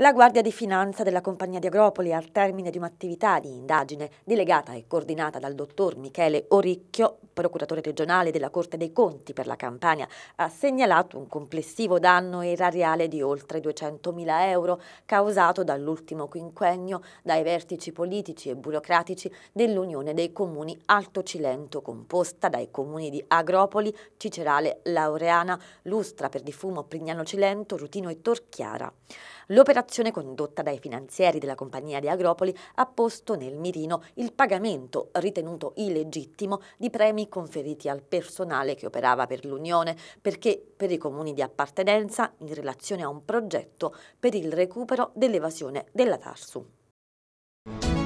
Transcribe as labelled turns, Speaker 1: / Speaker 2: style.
Speaker 1: La Guardia di Finanza della Compagnia di Agropoli, al termine di un'attività di indagine delegata e coordinata dal dottor Michele Oricchio, procuratore regionale della Corte dei Conti per la Campania, ha segnalato un complessivo danno erariale di oltre 200.000 euro causato dall'ultimo quinquennio dai vertici politici e burocratici dell'Unione dei Comuni Alto Cilento, composta dai comuni di Agropoli, Cicerale, Laureana, Lustra per Difumo, Prignano Cilento, Rutino e Torchiara. L'operazione operazione condotta dai finanzieri della compagnia di Agropoli ha posto nel mirino il pagamento, ritenuto illegittimo, di premi conferiti al personale che operava per l'Unione, perché per i comuni di appartenenza in relazione a un progetto per il recupero dell'evasione della Tarsu.